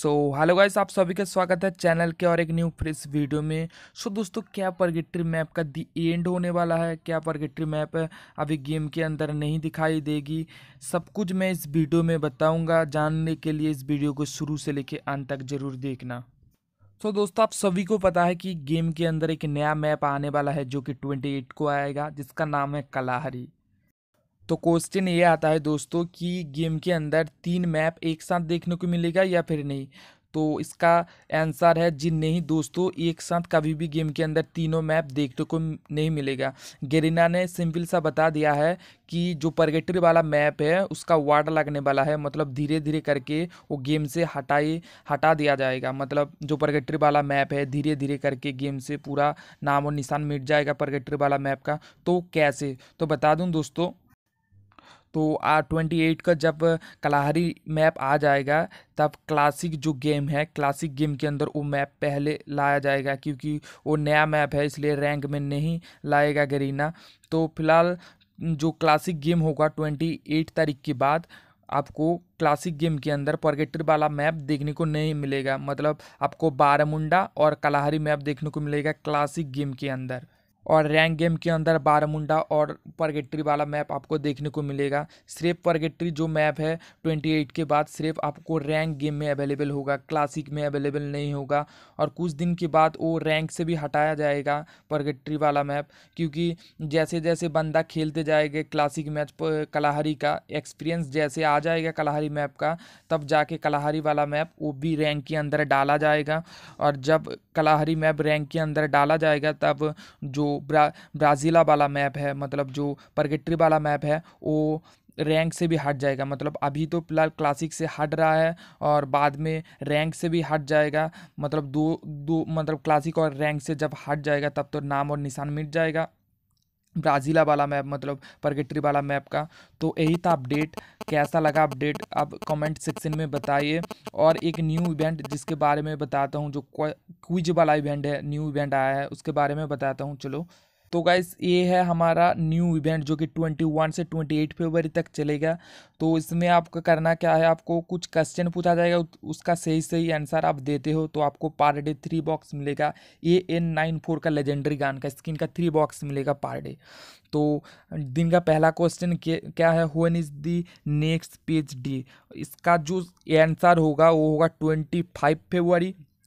so hello guys आप सभी का स्वागत है चैनल के और एक न्यू फ्रेश वीडियो में सो so, दोस्तों क्या परगेट्री मैप का दी एंड होने वाला है क्या परगेट्री मैप अभी गेम के अंदर नहीं दिखाई देगी सब कुछ मैं इस वीडियो में बताऊंगा जानने के लिए इस वीडियो को शुरू से लेके अंत तक ज़रूर देखना सो so, दोस्तों आप सभी को पता है कि गेम के अंदर एक नया मैप आने वाला है जो कि ट्वेंटी को आएगा जिसका नाम है कलाहरी तो क्वेश्चन ये आता है दोस्तों कि गेम के अंदर तीन मैप एक साथ देखने को मिलेगा या फिर नहीं तो इसका आंसर है जी नहीं दोस्तों एक साथ कभी भी गेम के अंदर तीनों मैप देखने को नहीं मिलेगा गेरिना ने सिंपल सा बता दिया है कि जो परगेटरी वाला मैप है उसका वार्ड लगने वाला है मतलब धीरे धीरे करके वो गेम से हटाए हटा दिया जाएगा मतलब जो परगेटरी वाला मैप है धीरे धीरे करके गेम से पूरा नाम और निशान मिट जाएगा परगेटरी वाला मैप का तो कैसे तो बता दूँ दोस्तों तो आ ट्वेंटी एट का जब कलाहारी मैप आ जाएगा तब क्लासिक जो गेम है क्लासिक गेम के अंदर वो मैप पहले लाया जाएगा क्योंकि वो नया मैप है इसलिए रैंक में नहीं लाएगा गरीना तो फिलहाल जो क्लासिक गेम होगा ट्वेंटी एट तारीख के बाद आपको क्लासिक गेम के अंदर पॉर्गेटर वाला मैप देखने को नहीं मिलेगा मतलब आपको बारामुंडा और कलाहारी मैप देखने को मिलेगा क्लासिक गेम के अंदर और रैंक गेम के अंदर बारामुंडा और परगेट्री वाला मैप आपको देखने को मिलेगा सिर्फ परगेट्री जो मैप है 28 के बाद सिर्फ आपको रैंक गेम में अवेलेबल होगा क्लासिक में अवेलेबल नहीं होगा और कुछ दिन के बाद वो रैंक से भी हटाया जाएगा परगेट्री वाला मैप क्योंकि जैसे जैसे बंदा खेलते जाएगा क्लासिक मैच कलाहारी का एक्सपीरियंस जैसे आ जाएगा कलाहारी मैप का तब जाके कलाहारी वाला मैप वो भी रैंक के अंदर डाला जाएगा और जब कलाहारी मैप रैंक के अंदर डाला जाएगा तब जो ब्रा ब्राज़ीला वाला मैप है मतलब जो परगेट्री वाला मैप है वो रैंक से भी हट जाएगा मतलब अभी तो फिलहाल क्लासिक से हट रहा है और बाद में रैंक से भी हट जाएगा मतलब दो दो मतलब क्लासिक और रैंक से जब हट जाएगा तब तो नाम और निशान मिट जाएगा ब्राज़ीला वाला मैप मतलब परगेट्री वाला मैप का तो यही था अपडेट कैसा लगा अपडेट आप कमेंट सेक्शन में बताइए और एक न्यू इवेंट जिसके बारे में बताता हूँ जो क्विज वाला इवेंट है न्यू इवेंट आया है उसके बारे में बताता हूँ चलो तो गाइस ये है हमारा न्यू इवेंट जो कि 21 से 28 फरवरी तक चलेगा तो इसमें आपको करना क्या है आपको कुछ क्वेश्चन पूछा जाएगा उसका सही सही आंसर आप देते हो तो आपको पार डे थ्री बॉक्स मिलेगा ए एन नाइन फोर का लेजेंडरी गान का स्किन का थ्री बॉक्स मिलेगा पार डे तो दिन का पहला क्वेश्चन क्या है one is the next page D इसका जो आंसर होगा वो होगा ट्वेंटी फाइव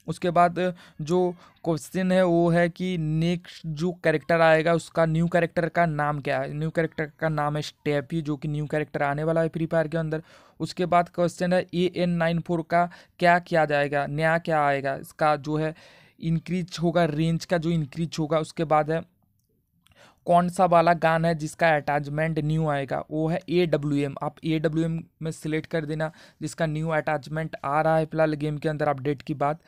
उसके बाद जो क्वेश्चन है वो है कि नेक्स्ट जो कैरेक्टर आएगा उसका न्यू कैरेक्टर का नाम क्या है न्यू कैरेक्टर का नाम है स्टेपी जो कि न्यू कैरेक्टर आने वाला है फ्री फायर के अंदर उसके बाद क्वेश्चन है ए एन नाइन फोर का क्या किया जाएगा नया क्या आएगा इसका जो है इंक्रीज होगा रेंज का जो इंक्रीज होगा उसके बाद है कौन सा वाला गान है जिसका अटैचमेंट न्यू आएगा वो है ए डब्ल्यू एम आप ए डब्ल्यू एम में सिलेक्ट कर देना जिसका न्यू अटैचमेंट आ रहा है फिलहाल गेम के अंदर अपडेट की बात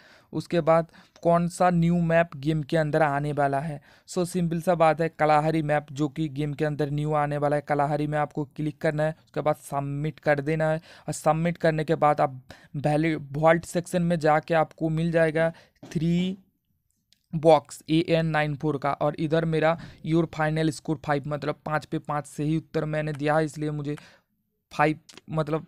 उसके बाद कौन सा न्यू मैप गेम के अंदर आने वाला है सो so, सिंपल सा बात है कलाहारी मैप जो कि गेम के अंदर न्यू आने वाला है कलाहारी में आपको क्लिक करना है उसके बाद सबमिट कर देना है और सबमिट करने के बाद आप वैलिड वॉल्ट सेक्शन में जाके आपको मिल जाएगा three box A N nine four का और इधर मेरा योर फाइनल स्कोर फाइव मतलब पाँच पे पाँच से ही उत्तर मैंने दिया है इसलिए मुझे फाइव मतलब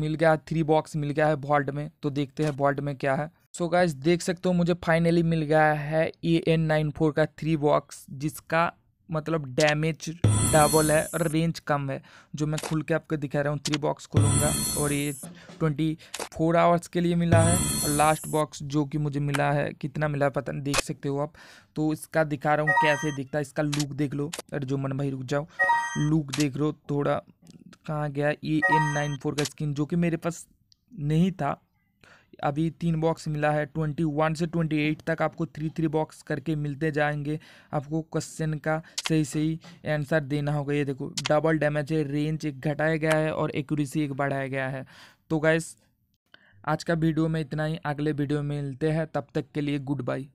मिल गया है थ्री बॉक्स मिल गया है वॉल्ट में तो देखते हैं वॉल्ट में क्या है सो so गाइज देख सकते हो मुझे फाइनली मिल गया है ए एन नाइन फोर का थ्री बॉक्स जिसका मतलब डैमेज डबल है और रेंज कम है जो मैं खुल के आपको दिखा रहा हूँ थ्री बॉक्स खोलूँगा और ये ट्वेंटी फोर आवर्स के लिए मिला है और लास्ट बॉक्स जो कि मुझे मिला है कितना मिला है पता नहीं देख सकते हो आप तो इसका दिखा रहा हूँ कैसे दिखता है इसका लुक देख लो अरे जो मन भाई रुक जाओ लुक देख लो थोड़ा कहाँ गया ये एन नाइन फोर का स्किन जो कि मेरे पास नहीं था अभी तीन बॉक्स मिला है ट्वेंटी वन से ट्वेंटी एट तक आपको थ्री थ्री बॉक्स करके मिलते जाएंगे आपको क्वेश्चन का सही सही आंसर देना होगा ये देखो डबल डैमेज है रेंज एक घटाया गया है और एक्यूरेसी एक बढ़ाया गया है तो गैस आज का वीडियो में इतना ही अगले वीडियो में मिलते हैं तब तक के लिए गुड बाई